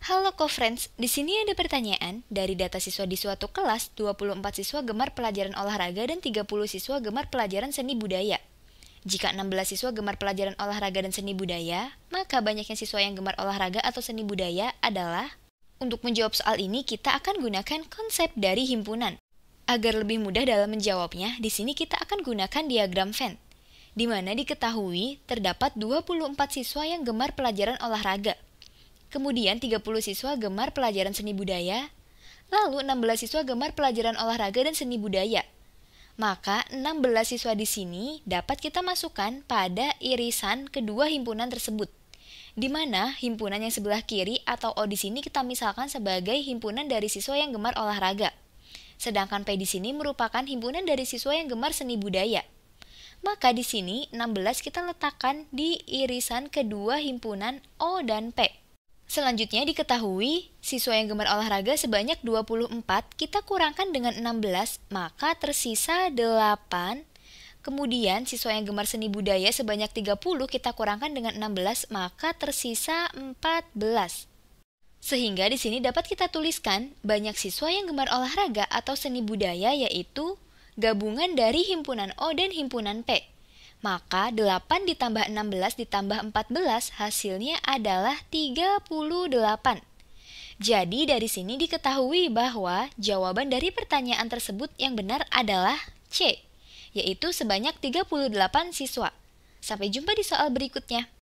Halo co-friends, di sini ada pertanyaan dari data siswa di suatu kelas, 24 siswa gemar pelajaran olahraga dan 30 siswa gemar pelajaran seni budaya. Jika 16 siswa gemar pelajaran olahraga dan seni budaya, maka banyaknya siswa yang gemar olahraga atau seni budaya adalah Untuk menjawab soal ini, kita akan gunakan konsep dari himpunan. Agar lebih mudah dalam menjawabnya, di sini kita akan gunakan diagram Venn, di mana diketahui terdapat 24 siswa yang gemar pelajaran olahraga, Kemudian 30 siswa gemar pelajaran seni budaya, lalu 16 siswa gemar pelajaran olahraga dan seni budaya. Maka 16 siswa di sini dapat kita masukkan pada irisan kedua himpunan tersebut. Di mana himpunan yang sebelah kiri atau O di sini kita misalkan sebagai himpunan dari siswa yang gemar olahraga. Sedangkan P di sini merupakan himpunan dari siswa yang gemar seni budaya. Maka di sini 16 kita letakkan di irisan kedua himpunan O dan P. Selanjutnya diketahui, siswa yang gemar olahraga sebanyak 24 kita kurangkan dengan 16, maka tersisa 8. Kemudian siswa yang gemar seni budaya sebanyak 30 kita kurangkan dengan 16, maka tersisa 14. Sehingga di sini dapat kita tuliskan banyak siswa yang gemar olahraga atau seni budaya yaitu gabungan dari himpunan O dan himpunan P. Maka 8 ditambah 16 ditambah 14 hasilnya adalah 38. Jadi dari sini diketahui bahwa jawaban dari pertanyaan tersebut yang benar adalah C, yaitu sebanyak 38 siswa. Sampai jumpa di soal berikutnya.